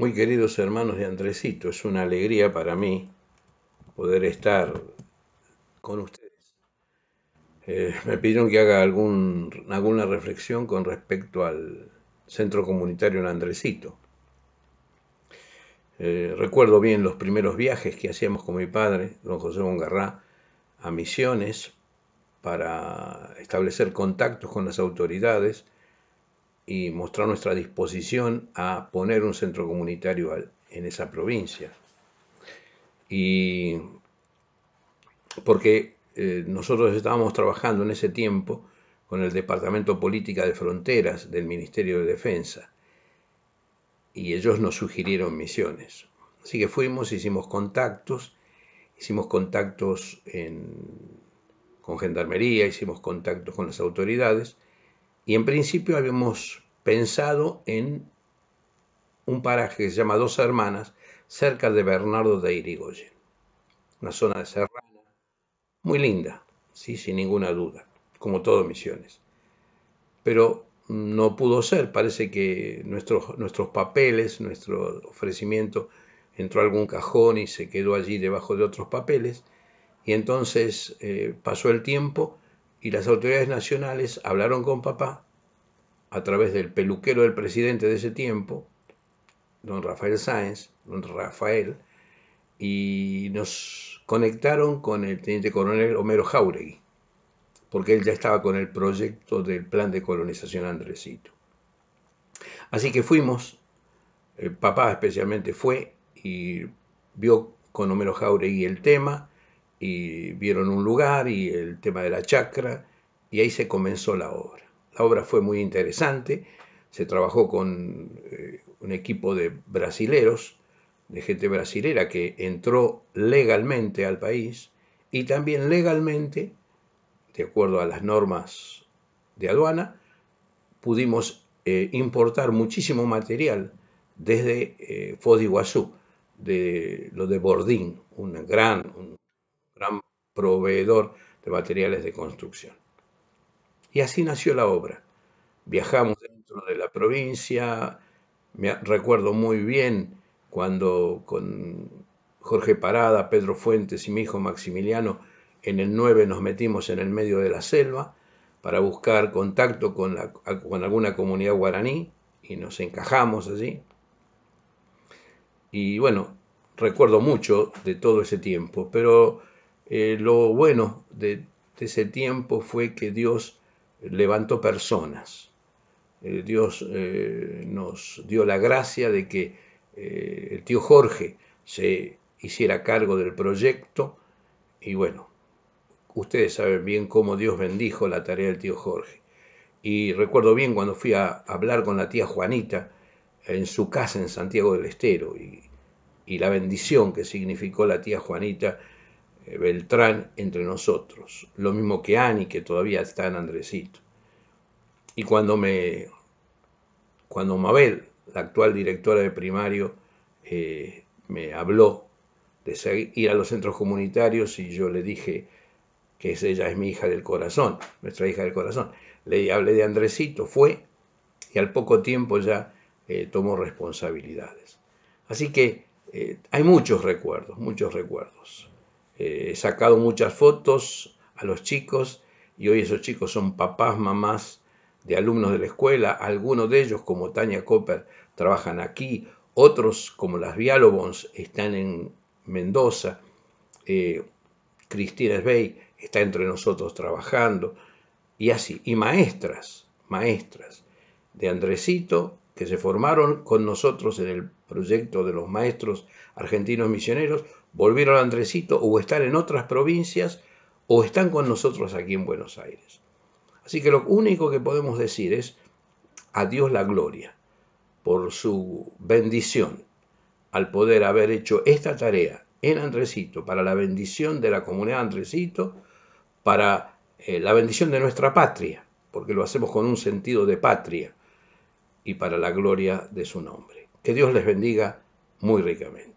Muy queridos hermanos de Andresito, es una alegría para mí poder estar con ustedes. Eh, me pidieron que haga alguna reflexión con respecto al centro comunitario en Andresito. Eh, recuerdo bien los primeros viajes que hacíamos con mi padre, don José Bongarrá, a misiones para establecer contactos con las autoridades y mostrar nuestra disposición a poner un centro comunitario en esa provincia. Y porque eh, nosotros estábamos trabajando en ese tiempo con el Departamento Política de Fronteras del Ministerio de Defensa y ellos nos sugirieron misiones. Así que fuimos, hicimos contactos, hicimos contactos con Gendarmería, hicimos contactos con las autoridades y en principio habíamos pensado en un paraje que se llama Dos Hermanas, cerca de Bernardo de Irigoyen. Una zona de serrana, muy linda, sí, sin ninguna duda, como todo Misiones. Pero no pudo ser, parece que nuestros, nuestros papeles, nuestro ofrecimiento entró a algún cajón y se quedó allí debajo de otros papeles. Y entonces eh, pasó el tiempo y las autoridades nacionales hablaron con papá a través del peluquero del presidente de ese tiempo, don Rafael Sáenz, don Rafael, y nos conectaron con el teniente coronel Homero Jauregui, porque él ya estaba con el proyecto del plan de colonización Andresito. Así que fuimos, el papá especialmente fue y vio con Homero Jauregui el tema, y vieron un lugar y el tema de la chacra, y ahí se comenzó la obra. La obra fue muy interesante, se trabajó con eh, un equipo de brasileros, de gente brasilera que entró legalmente al país y también legalmente, de acuerdo a las normas de aduana, pudimos eh, importar muchísimo material desde eh, fodi de lo de Bordín, un gran, gran proveedor de materiales de construcción. Y así nació la obra. Viajamos dentro de la provincia, me recuerdo muy bien cuando con Jorge Parada, Pedro Fuentes y mi hijo Maximiliano en el 9 nos metimos en el medio de la selva para buscar contacto con, la, con alguna comunidad guaraní y nos encajamos allí. Y bueno, recuerdo mucho de todo ese tiempo, pero eh, lo bueno de, ese tiempo fue que Dios levantó personas. Eh, Dios eh, nos dio la gracia de que el tío Jorge se hiciera cargo del proyecto y bueno, ustedes saben bien cómo Dios bendijo la tarea del tío Jorge. Y recuerdo bien cuando fui a hablar con la tía Juanita en su casa en Santiago del Estero y la bendición que significó la tía Juanita eh, Beltrán entre nosotros, lo mismo que Ani, que todavía está en Andresito. Y cuando me cuando Mabel, la actual directora de primario, eh, me habló de ir a los centros comunitarios y yo le dije que ella es mi hija del corazón, nuestra hija del corazón. Le hablé de Andresito, fue y al poco tiempo ya eh, tomó responsabilidades. Así que hay muchos recuerdos, muchos recuerdos he sacado muchas fotos a los chicos y hoy esos chicos son papás, mamás de alumnos de la escuela, algunos de ellos como Tania Copper trabajan aquí, otros como las Vialobons están en Mendoza, eh, Cristina Esbey está entre nosotros trabajando, y así, y maestras, maestras, de Andresito que se formaron con nosotros en el proyecto de los maestros argentinos misioneros, volvieron a Andresito o están en otras provincias o están con nosotros aquí en Buenos Aires. Así que lo único que podemos decir es a Dios la gloria por su bendición al poder haber hecho esta tarea en Andresito para la bendición de la comunidad Andresito, para eh, la bendición de nuestra patria, porque lo hacemos con un sentido de patria y para la gloria de su nombre. Que Dios les bendiga muy ricamente.